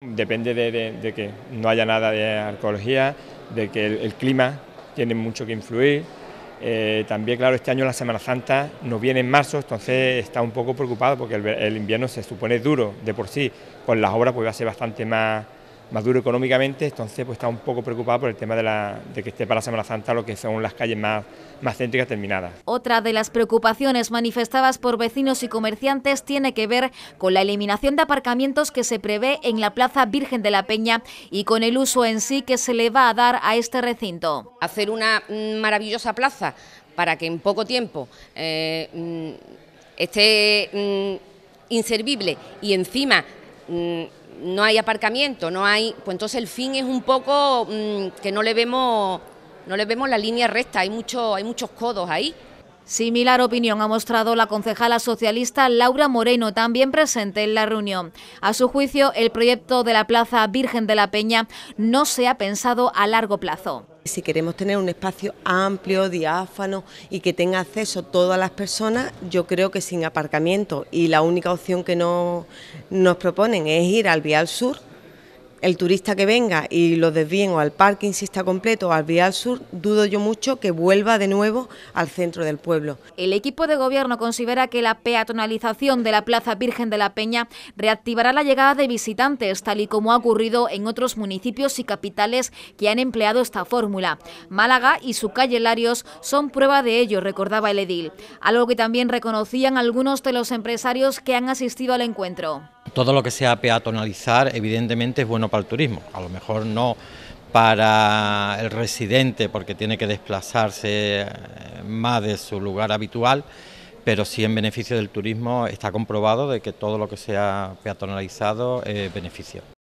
Depende de, que no haya nada de arqueología, de que el, clima tiene mucho que influir. Eh, también, claro, este año la Semana Santa no viene en marzo, entonces está un poco preocupado porque el, el invierno se supone duro de por sí. Con las obras pues va a ser bastante más, más duro económicamente, entonces pues está un poco preocupado por el tema de, que esté para Semana Santa lo que son las calles más, más céntricas terminadas. Otra de las preocupaciones manifestadas por vecinos y comerciantes tiene que ver con la eliminación de aparcamientos que se prevé en la Plaza Virgen de la Peña y con el uso en sí que se le va a dar a este recinto. Hacer una mm, maravillosa plaza para que en poco tiempo eh, mm, esté mm, inservible y encima no hay aparcamiento, no hay, pues entonces el fin es un poco mm, que no le vemos no le vemos la línea recta, hay mucho, hay muchos codos ahí. Similar opinión ha mostrado la concejala socialista Laura Moreno, también presente en la reunión. A su juicio, el proyecto de la Plaza Virgen de la Peña no se ha pensado a largo plazo. Si queremos tener un espacio amplio, diáfano y que tenga acceso todas las personas, yo creo que sin aparcamiento y la única opción que nos proponen es ir al Vial Sur, el turista que venga y lo desvíen o al parking si está completo o al vial sur, dudo yo mucho que vuelva de nuevo al centro del pueblo. El equipo de gobierno considera que la peatonalización de la Plaza Virgen de la Peña reactivará la llegada de visitantes, tal y como ha ocurrido en otros municipios y capitales que han empleado esta fórmula. Málaga y su calle Larios son prueba de ello, recordaba el edil, algo que también reconocían algunos de los empresarios que han asistido al encuentro. Todo lo que sea peatonalizar evidentemente es bueno para el turismo, a lo mejor no para el residente porque tiene que desplazarse eh, más de su lugar habitual, pero sí en beneficio del turismo está comprobado de que todo lo que sea peatonalizado es eh, beneficio.